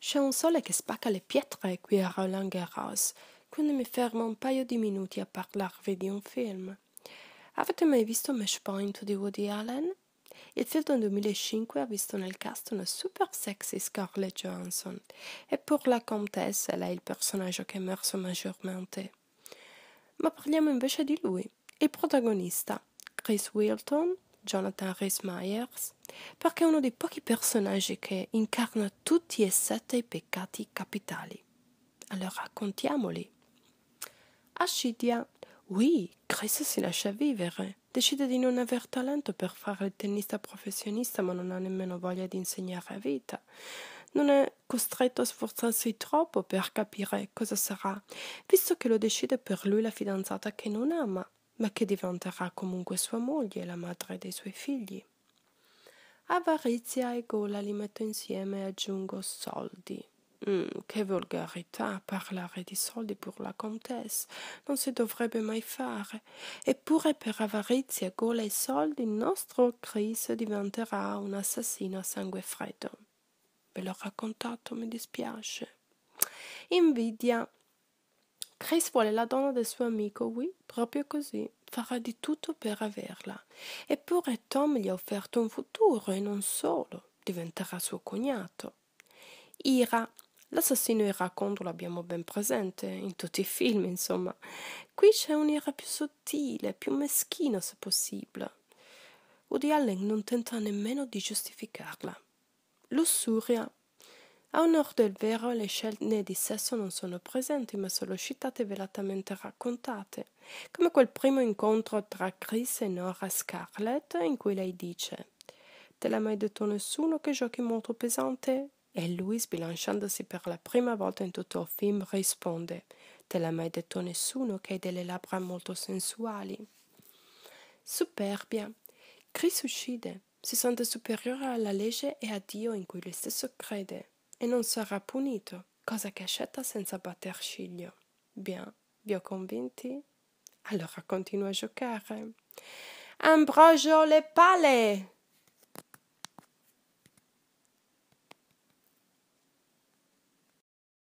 C'è un sole che spacca le pietre qui a Roland Garros, quindi mi fermo un paio di minuti a parlarvi di un film. Avete mai visto Mesh Point di Woody Allen? Il film del 2005 ha visto nel cast una super sexy Scarlett Johansson e per la Comtesse lei è il personaggio che è emerso maggiormente. Ma parliamo invece di lui, il protagonista, Chris Wilton, Jonathan Rhys Myers, perché è uno dei pochi personaggi che incarna tutti e sette i peccati capitali. Allora contiamoli. Ascidia, oui, Chris si lascia vivere. Decide di non aver talento per fare il tennista professionista, ma non ha nemmeno voglia di insegnare a vita. Non è costretto a sforzarsi troppo per capire cosa sarà, visto che lo decide per lui la fidanzata che non ama ma che diventerà comunque sua moglie e la madre dei suoi figli. Avarizia e gola li metto insieme e aggiungo soldi. Mm, che volgarità parlare di soldi per la contessa, non si dovrebbe mai fare. Eppure per avarizia, gola e soldi il nostro Chris diventerà un assassino a sangue freddo. Ve l'ho raccontato, mi dispiace. Invidia. Chris vuole la donna del suo amico, oui, proprio così farà di tutto per averla. Eppure Tom gli ha offerto un futuro e non solo, diventerà suo cognato. Ira, l'assassino Ira Kondo l'abbiamo ben presente in tutti i film, insomma. Qui c'è un'ira più sottile, più meschina se possibile. Woody Allen non tenta nemmeno di giustificarla. Lussuria a onor del vero le scene di sesso non sono presenti ma solo citate e velatamente raccontate, come quel primo incontro tra Chris e Nora Scarlett in cui lei dice Te l'ha mai detto nessuno che giochi molto pesante? E lui, sbilanciandosi per la prima volta in tutto il film, risponde Te l'ha mai detto nessuno che hai delle labbra molto sensuali? Superbia. Chris uccide, si sente superiore alla legge e a Dio in cui lui stesso crede e non sarà punito, cosa che accetta senza batter ciglio. Bien, vi ho convinti? Allora continua a giocare. Ambrogio le palle!